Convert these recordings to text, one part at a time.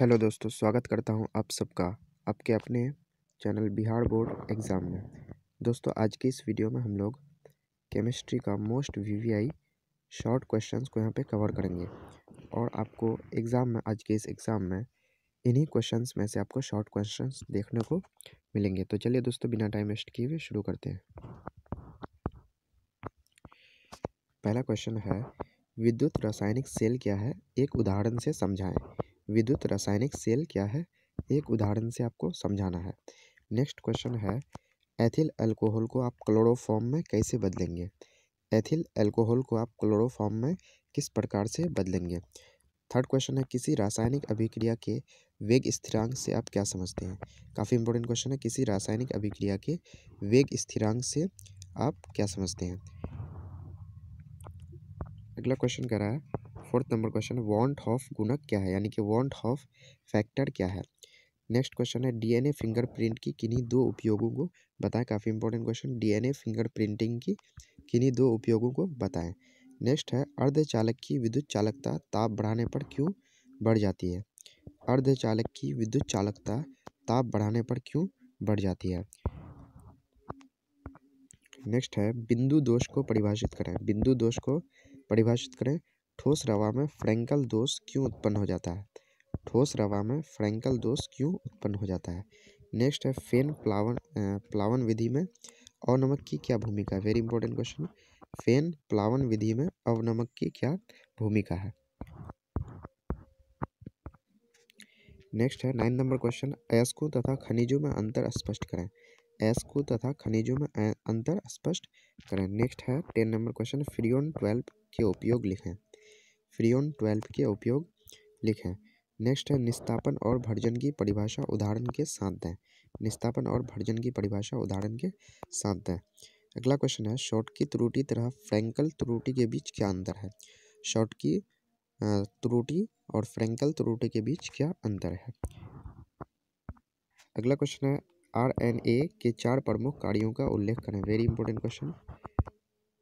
hello दोस्तों स्वागत करता हूं आप सबका आपके अपने चैनल बिहार बोर्ड एग्ज़ाम में दोस्तों आज के इस वीडियो में हम लोग केमिस्ट्री का मोस्ट वीवीआई शॉर्ट क्वेश्चंस को यहां पे कवर करेंगे और आपको एग्ज़ाम में आज के इस एग्ज़ाम में इन्हीं क्वेश्चंस में से आपको शॉर्ट क्वेश्चंस देखने को मिलेंगे तो चलिए दोस्तों बिना टाइम वेस्ट किए हुए शुरू करते हैं पहला क्वेश्चन है विद्युत रासायनिक सेल क्या है एक उदाहरण से समझाएँ विद्युत रासायनिक सेल क्या है एक उदाहरण से आपको समझाना है नेक्स्ट क्वेश्चन है एथिल अल्कोहल को आप क्लोरोफॉर्म में कैसे बदलेंगे एथिल अल्कोहल को आप क्लोरोफॉर्म में किस प्रकार से बदलेंगे थर्ड क्वेश्चन है किसी रासायनिक अभिक्रिया के वेग स्थिरांक से आप क्या समझते हैं काफ़ी इंपॉर्टेंट क्वेश्चन है किसी रासायनिक अभिक्रिया के वेग स्थिरांक से आप क्या समझते हैं अगला क्वेश्चन कह रहा है fourth number question van't Hoff गुणक क्या है यानी कि वॉन्ट हॉफ फैक्टर क्या है नेक्स्ट क्वेश्चन है डीएनए फिंगरप्रिंट की किन्हीं दो उपयोगों को बताएं काफ़ी इंपॉर्टेंट क्वेश्चन डीएनए फिंगरप्रिंटिंग की किन्हीं दो उपयोगों को बताएं नेक्स्ट है अर्धचालक की विद्युत चालकता ताप बढ़ाने पर क्यों बढ़ जाती है अर्धचालक की विद्युत चालकता ताप बढ़ाने पर क्यों बढ़ जाती है नेक्स्ट है बिंदु दोष को परिभाषित करें बिंदु दोष को परिभाषित करें ठोस रवा में फ्रेंकल दोष क्यों उत्पन्न हो जाता है ठोस रवा में फ्रेंकल दोष क्यों उत्पन्न हो जाता है नेक्स्ट है फेन प्लावन प्लावन विधि में अवनमक की क्या भूमिका है वेरी इंपॉर्टेंट क्वेश्चन फेन प्लावन विधि में अवनमक की क्या भूमिका है नेक्स्ट है नाइन नंबर क्वेश्चन एस्को तथा खनिजों में अंतर स्पष्ट करें एस्को तथा खनिजों में अंतर स्पष्ट करें नेक्स्ट है ten number question freon twelve के उपयोग लिखें फ्रियोन ट्वेल्व के उपयोग लिखें नेक्स्ट है निस्तापन और भर्जन की परिभाषा उदाहरण के साथ दें निस्तापन और भर्जन की परिभाषा उदाहरण के साथ दें अगला क्वेश्चन है शॉर्ट की त्रुटि तरह फ्रैंकल त्रुटि के बीच क्या अंतर है शॉर्ट की त्रुटि और फ्रैंकल त्रुटि के बीच क्या अंतर है अगला क्वेश्चन है आरएनए के चार प्रमुख कार्यों का उल्लेख करें very important question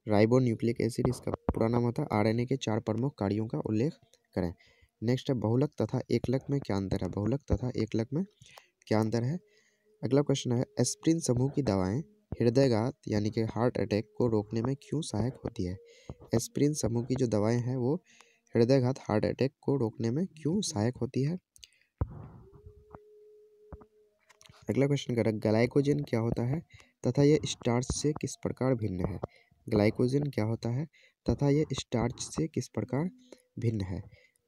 ribonucleic acid इसका पूरा नाम होता है आरएनए के चार प्रमुख कार्यों का उल्लेख करें नेक्स्ट है बहुलक तथा एकलक में क्या अंतर है बहुलक तथा एकलक में क्या अंतर है अगला क्वेश्चन है एस्प्रिन समूह की दवाएं हृदयघात यानी कि हार्ट अटैक को रोकने में क्यों सहायक होती है एस्प्रिन समूह की जो दवाएं हैं वो हृदयघात हार्ट अटैक को रोकने में क्यों सहायक होती है अगला क्वेश्चन करें ग्लाइकोजन क्या होता है तथा यह स्टार्च से किस प्रकार भिन्न है ग्लाइकोजन क्या होता है तथा यह स्टार्च से किस प्रकार भिन्न है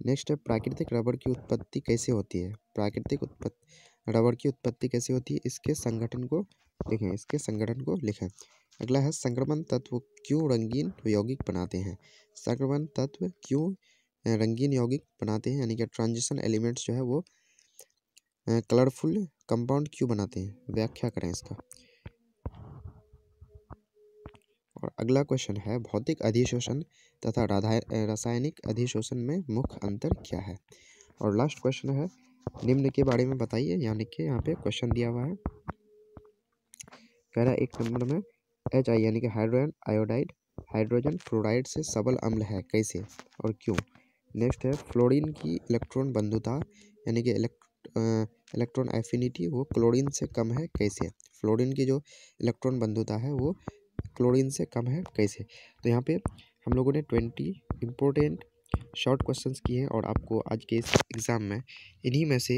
नेक्स्ट है प्राकृतिक रबड़ की उत्पत्ति कैसे होती है प्राकृतिक उत्पत्ति रबड़ की उत्पत्ति कैसे होती है इसके संगठन को लिखें इसके संगठन को लिखें अगला है संक्रमण तत्व क्यों रंगीन यौगिक बनाते हैं संक्रमण तत्व क्यों रंगीन यौगिक बनाते हैं यानी कि ट्रांजिशन एलिमेंट्स जो है वो कलरफुल कंपाउंड क्यों बनाते हैं व्याख्या करें इसका और अगला क्वेश्चन है भौतिक अधिशोषण तथा रासायनिक अधिशोषण में मुख्य अंतर क्या है और लास्ट क्वेश्चन है निम्न के बारे में बताइए यानी कि यहाँ पे क्वेश्चन दिया हुआ है कह रहा है एक नंबर में एच आई यानी कि हाइड्रोजन आयोडाइड हाइड्रोजन फ्लोराइड से सबल अम्ल है कैसे और क्यों नेक्स्ट है फ्लोरीन की इलेक्ट्रॉन बंधुता यानी कि इलेक्ट्रॉन एफिनिटी वो क्लोरीन से कम है कैसे फ्लोरीन की जो इलेक्ट्रॉन बंधुता है वो क्लोरीन से कम है कैसे तो यहाँ पे हम लोगों ने ट्वेंटी इम्पोर्टेंट शॉर्ट क्वेश्चंस किए हैं और आपको आज के इस एग्ज़ाम में इन्हीं में से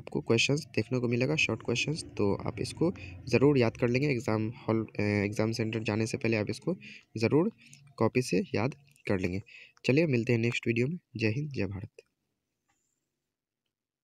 आपको क्वेश्चंस देखने को मिलेगा शॉर्ट क्वेश्चंस तो आप इसको ज़रूर याद कर लेंगे एग्ज़ाम हॉल एग्ज़ाम सेंटर जाने से पहले आप इसको ज़रूर कॉपी से याद कर लेंगे चलिए मिलते हैं नेक्स्ट वीडियो में जय हिंद जय भारत